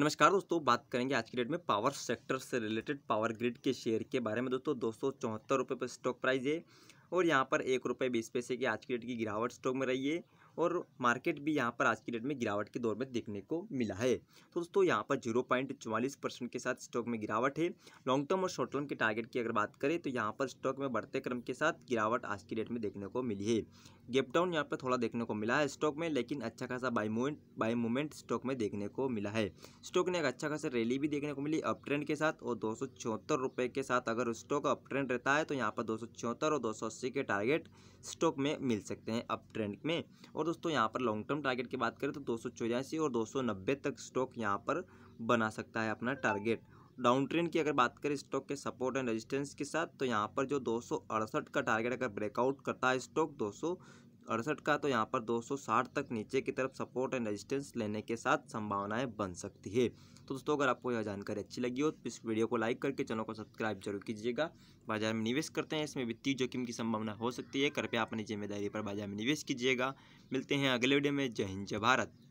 नमस्कार दोस्तों बात करेंगे आज की डेट में पावर सेक्टर से रिलेटेड पावर ग्रिड के शेयर के बारे में दोस्तों दो सौ चौहत्तर रुपये पर स्टॉक प्राइस है और यहाँ पर एक रुपये बीस पैसे की आज की डेट की गिरावट स्टॉक में रही है और मार्केट भी यहाँ पर आज की डेट में गिरावट के दौर में देखने को मिला है तो दोस्तों यहाँ पर जीरो पॉइंट चवालीस परसेंट के साथ स्टॉक में गिरावट है लॉन्ग टर्म और शॉर्ट टर्म के टारगेट की अगर बात करें तो यहाँ पर स्टॉक में बढ़ते क्रम के साथ गिरावट आज की डेट में देखने को मिली है गेप डाउन यहाँ पर थोड़ा देखने को मिला है स्टॉक में लेकिन अच्छा खासा buy movement buy movement stock में देखने को मिला है स्टॉक ने एक अच्छा खासा रैली भी देखने को मिली अप ट्रेंड के साथ और दो रुपये के साथ अगर स्टॉक अप ट्रेंड रहता है तो यहाँ पर दो और दो के टारगेट स्टॉक में मिल सकते हैं अप ट्रेंड में और दोस्तों यहाँ पर लॉन्ग टर्म टारगेट की बात करें तो दो और दो तक स्टॉक यहाँ पर बना सकता है अपना टारगेट डाउन ट्रेंड की अगर बात करें स्टॉक के सपोर्ट एंड रेजिस्टेंस के साथ तो यहाँ पर जो दो का टारगेट अगर ब्रेकआउट करता है स्टॉक दो अड़सठ का तो यहाँ पर 260 तक नीचे की तरफ सपोर्ट एंड रेजिस्टेंस लेने के साथ संभावनाएं बन सकती है तो दोस्तों अगर आपको यह जानकारी अच्छी लगी हो तो इस वीडियो को लाइक करके चैनल को सब्सक्राइब जरूर कीजिएगा बाजार में निवेश करते हैं इसमें वित्तीय जोखिम की संभावना हो सकती है कृपया अपनी जिम्मेदारी पर बाजार में निवेश कीजिएगा मिलते हैं अगले वीडियो में जय हिंद जय भारत